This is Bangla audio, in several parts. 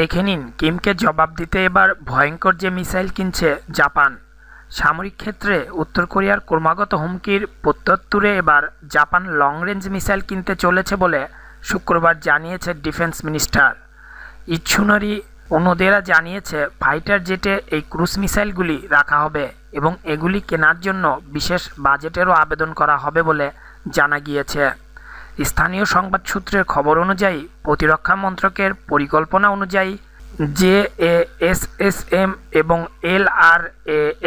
দেখে নিন কিমকে জবাব দিতে এবার ভয়ঙ্কর যে মিসাইল কিনছে জাপান সামরিক ক্ষেত্রে উত্তর কোরিয়ার ক্রমাগত হুমকির প্রত্যুত্তরে এবার জাপান লং রেঞ্জ মিসাইল কিনতে চলেছে বলে শুক্রবার জানিয়েছে ডিফেন্স মিনিস্টার ইচ্ছুনারি অন্যদেরা জানিয়েছে ফাইটার জেটে এই ক্রুজ মিসাইলগুলি রাখা হবে এবং এগুলি কেনার জন্য বিশেষ বাজেটেরও আবেদন করা হবে বলে জানা গিয়েছে স্থানীয় সংবাদ সূত্রের খবর অনুযায়ী প্রতিরক্ষা মন্ত্রকের পরিকল্পনা অনুযায়ী জে এস এস এম এবং এল আর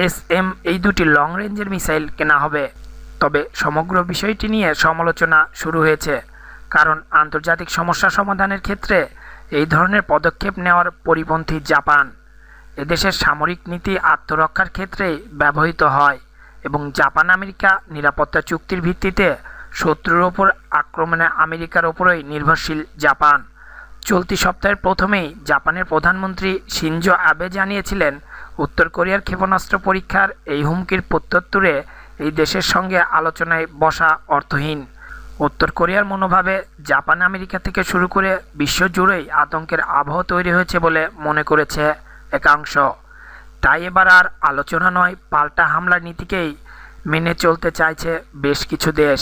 এস এম এই দুটি লং রেঞ্জের মিসাইল কেনা হবে তবে সমগ্র বিষয়টি নিয়ে সমালোচনা শুরু হয়েছে কারণ আন্তর্জাতিক সমস্যা সমাধানের ক্ষেত্রে এই ধরনের পদক্ষেপ নেওয়ার পরিপন্থী জাপান এদেশের সামরিক নীতি আত্মরক্ষার ক্ষেত্রে ব্যবহৃত হয় এবং জাপান আমেরিকা নিরাপত্তা চুক্তির ভিত্তিতে শত্রুর ওপর আক্রমণে আমেরিকার ওপরই নির্ভরশীল জাপান চলতি সপ্তাহের প্রথমেই জাপানের প্রধানমন্ত্রী সিনজো আবে জানিয়েছিলেন উত্তর কোরিয়ার ক্ষেপণাস্ত্র পরীক্ষার এই হুমকির প্রত্যুত্তরে এই দেশের সঙ্গে আলোচনায় বসা অর্থহীন উত্তর কোরিয়ার মনোভাবে জাপান আমেরিকা থেকে শুরু করে বিশ্বজুড়েই আতঙ্কের আবহ তৈরি হয়েছে বলে মনে করেছে একাংশ তাই এবার আর আলোচনা নয় পাল্টা হামলার নীতিকেই মেনে চলতে চাইছে বেশ কিছু দেশ